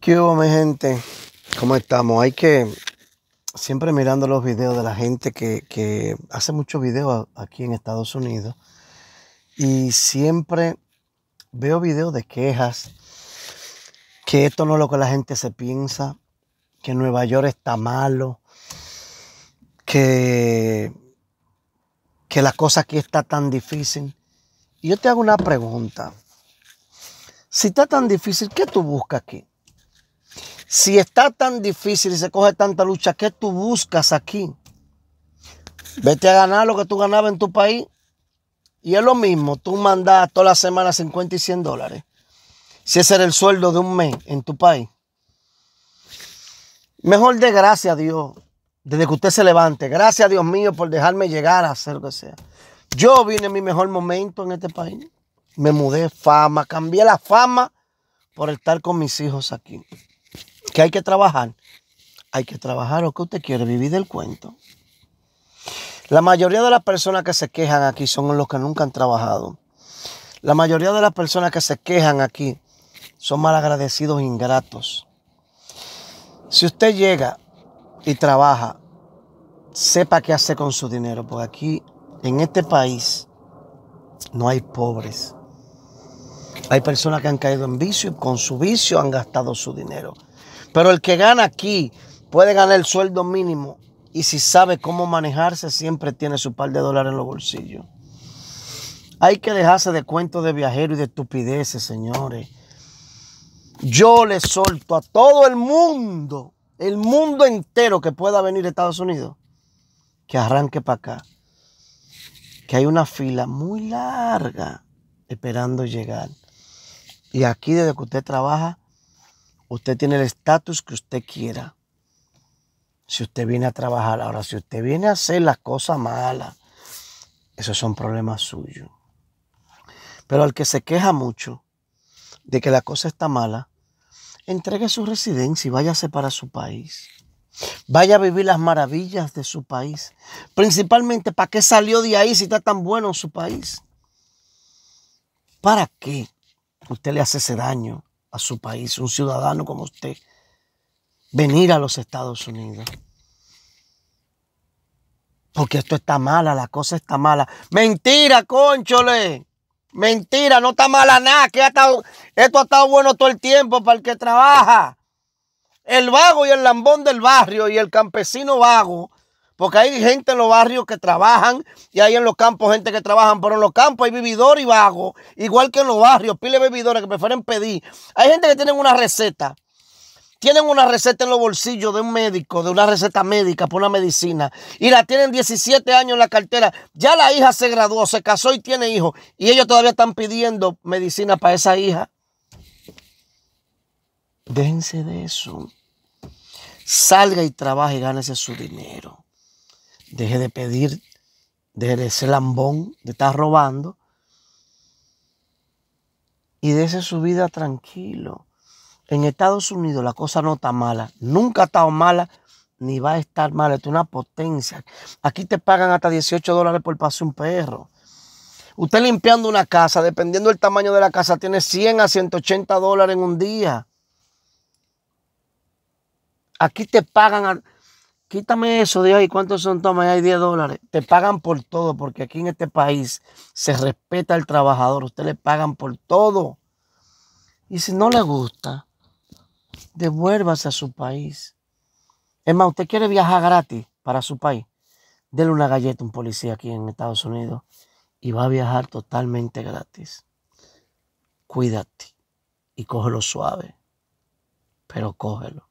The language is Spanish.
¿Qué hubo, mi gente? ¿Cómo estamos? Hay que siempre mirando los videos de la gente que, hace muchos videos aquí en Estados Unidos y siempre veo videos de quejas, que esto no es lo que la gente se piensa, que Nueva York está malo, que, que la cosa aquí está tan difícil. Y yo te hago una pregunta. Si está tan difícil, ¿qué tú buscas aquí? Si está tan difícil y se coge tanta lucha, ¿qué tú buscas aquí? Vete a ganar lo que tú ganabas en tu país. Y es lo mismo, tú mandas todas las semanas 50 y 100 dólares. Si ese era el sueldo de un mes en tu país. Mejor de gracias a Dios, desde que usted se levante. Gracias a Dios mío por dejarme llegar a hacer lo que sea. Yo vine en mi mejor momento en este país. Me mudé fama, cambié la fama por estar con mis hijos aquí que hay que trabajar. Hay que trabajar lo que usted quiere, vivir del cuento. La mayoría de las personas que se quejan aquí son los que nunca han trabajado. La mayoría de las personas que se quejan aquí son malagradecidos ingratos. Si usted llega y trabaja, sepa qué hace con su dinero, porque aquí, en este país, no hay pobres. Hay personas que han caído en vicio y con su vicio han gastado su dinero. Pero el que gana aquí puede ganar el sueldo mínimo y si sabe cómo manejarse siempre tiene su par de dólares en los bolsillos. Hay que dejarse de cuentos de viajeros y de estupideces, señores. Yo le solto a todo el mundo, el mundo entero que pueda venir a Estados Unidos, que arranque para acá. Que hay una fila muy larga esperando llegar. Y aquí desde que usted trabaja, Usted tiene el estatus que usted quiera. Si usted viene a trabajar, ahora si usted viene a hacer las cosas malas, esos son problemas suyos. Pero al que se queja mucho de que la cosa está mala, entregue su residencia y váyase para su país. Vaya a vivir las maravillas de su país. Principalmente, ¿para qué salió de ahí si está tan bueno su país? ¿Para qué usted le hace ese daño a su país, un ciudadano como usted, venir a los Estados Unidos. Porque esto está mala, la cosa está mala. Mentira, conchole. Mentira, no está mala nada. Que ha estado, esto ha estado bueno todo el tiempo para el que trabaja. El vago y el lambón del barrio y el campesino vago porque hay gente en los barrios que trabajan y hay en los campos gente que trabajan, pero en los campos hay vividores y vagos, igual que en los barrios, pile bebidores que prefieren pedir. Hay gente que tienen una receta. Tienen una receta en los bolsillos de un médico, de una receta médica por una medicina. Y la tienen 17 años en la cartera. Ya la hija se graduó, se casó y tiene hijos. Y ellos todavía están pidiendo medicina para esa hija. Déjense de eso. Salga y trabaje y gánese su dinero deje de pedir, deje de ser lambón, de estar robando y deje su vida tranquilo. En Estados Unidos la cosa no está mala, nunca ha estado mala ni va a estar mala, es una potencia. Aquí te pagan hasta 18 dólares por pase un perro. Usted limpiando una casa, dependiendo del tamaño de la casa, tiene 100 a 180 dólares en un día. Aquí te pagan Quítame eso de ahí, ¿cuántos son? Toma, hay 10 dólares. Te pagan por todo, porque aquí en este país se respeta al trabajador, usted le pagan por todo. Y si no le gusta, devuélvase a su país. Es más, usted quiere viajar gratis para su país, dele una galleta a un policía aquí en Estados Unidos y va a viajar totalmente gratis. Cuídate y cógelo suave, pero cógelo.